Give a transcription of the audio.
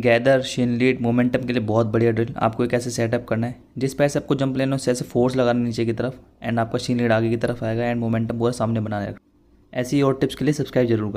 gather Shin lead momentum के लिए बहुत बढ़िया ड्रिल आपको एक ऐसे सेटअप करना है जिस पैसे आपको जंप लेना उससे ऐसे फोर्स लगाना नीचे की तरफ एंड आपका शिन लीड आगे की तरफ आएगा एंड मोमेंटम पूरा सामने बनाने ऐसी और टिप्स के लिए सब्सक्राइब जरूर करें